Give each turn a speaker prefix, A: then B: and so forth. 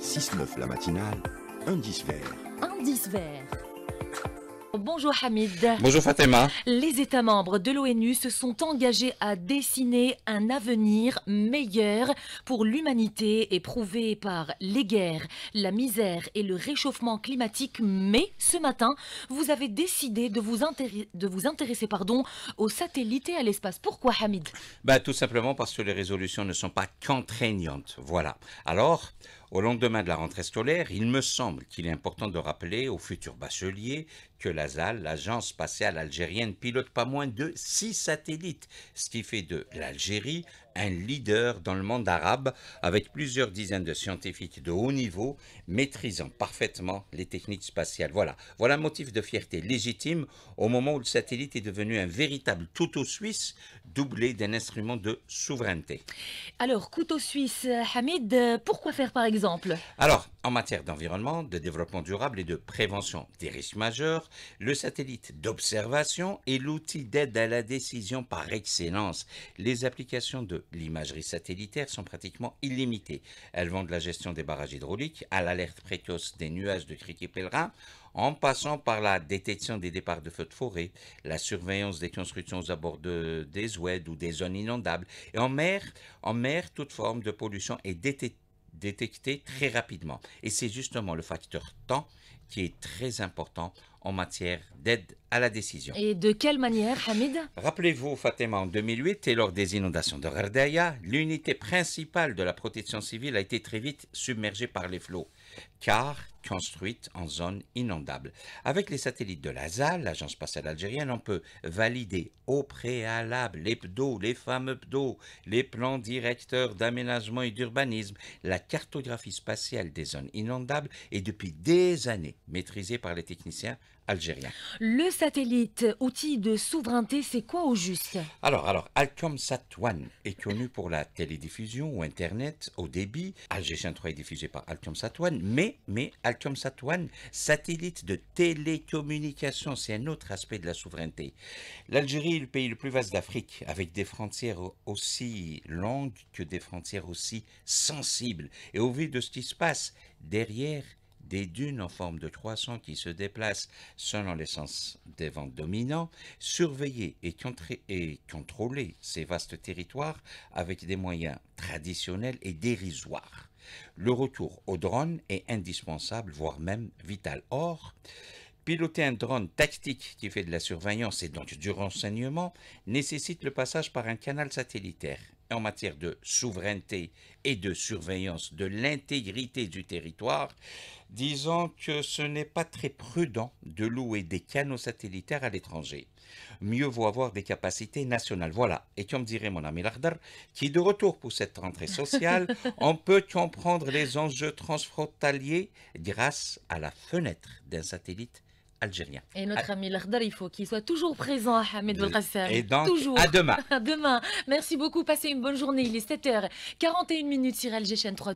A: 6-9 la matinale, indice vert.
B: Indice vert. Bonjour Hamid. Bonjour Fatima. Les États membres de l'ONU se sont engagés à dessiner un avenir meilleur pour l'humanité éprouvé par les guerres, la misère et le réchauffement climatique. Mais ce matin, vous avez décidé de vous, de vous intéresser pardon, aux satellites et à l'espace. Pourquoi Hamid
A: bah, Tout simplement parce que les résolutions ne sont pas contraignantes. Voilà. Alors, au lendemain de la rentrée scolaire, il me semble qu'il est important de rappeler aux futurs bacheliers que l'ASAL, l'agence spatiale algérienne, pilote pas moins de six satellites, ce qui fait de l'Algérie un leader dans le monde arabe avec plusieurs dizaines de scientifiques de haut niveau maîtrisant parfaitement les techniques spatiales. Voilà, voilà motif de fierté légitime au moment où le satellite est devenu un véritable couteau suisse doublé d'un instrument de souveraineté.
B: Alors, couteau suisse, Hamid, pourquoi faire par exemple
A: Alors, en matière d'environnement, de développement durable et de prévention des risques majeurs, le satellite d'observation est l'outil d'aide à la décision par excellence. Les applications de l'imagerie satellitaire sont pratiquement illimitées. Elles vont de la gestion des barrages hydrauliques à l'alerte précoce des nuages de criquets pèlerins, en passant par la détection des départs de feux de forêt, la surveillance des constructions à bord des oueds ou des zones inondables. Et en mer, en mer, toute forme de pollution est détectée très rapidement. Et c'est justement le facteur temps qui est très important en matière d'aide à la décision.
B: Et de quelle manière, Hamid
A: Rappelez-vous, Fatima, en 2008 et lors des inondations de Rardaya, l'unité principale de la protection civile a été très vite submergée par les flots, car construite en zone inondable. Avec les satellites de l'ASA, l'agence spatiale algérienne, on peut valider au préalable les PDO, les fameux PDO, les plans directeurs d'aménagement et d'urbanisme, la cartographie spatiale des zones inondables, et depuis des années, maîtrisé par les techniciens algériens.
B: Le satellite, outil de souveraineté, c'est quoi au juste
A: Alors, alors Alcomsat One est connu pour la télédiffusion ou Internet au débit. algérien. 3 est diffusé par Alcomsat One, mais, mais Alcomsat One, satellite de télécommunication, c'est un autre aspect de la souveraineté. L'Algérie est le pays le plus vaste d'Afrique, avec des frontières aussi longues que des frontières aussi sensibles. Et au vu de ce qui se passe derrière des dunes en forme de croissant qui se déplacent selon les sens des vents dominants, surveiller et, et contrôler ces vastes territoires avec des moyens traditionnels et dérisoires. Le retour au drone est indispensable, voire même vital. Or, Piloter un drone tactique qui fait de la surveillance et donc du renseignement nécessite le passage par un canal satellitaire en matière de souveraineté et de surveillance de l'intégrité du territoire, disons que ce n'est pas très prudent de louer des canaux satellitaires à l'étranger. Mieux vaut avoir des capacités nationales. Voilà. Et comme dirait mon ami Lardar, qui est de retour pour cette rentrée sociale, on peut comprendre les enjeux transfrontaliers grâce à la fenêtre d'un satellite algérien.
B: Et notre ah. ami Lakhdar, il faut qu'il soit toujours présent à Ahmed euh, toujours. à demain. demain. Merci beaucoup. Passez une bonne journée. Il est 7h41 minutes sur Channel 3.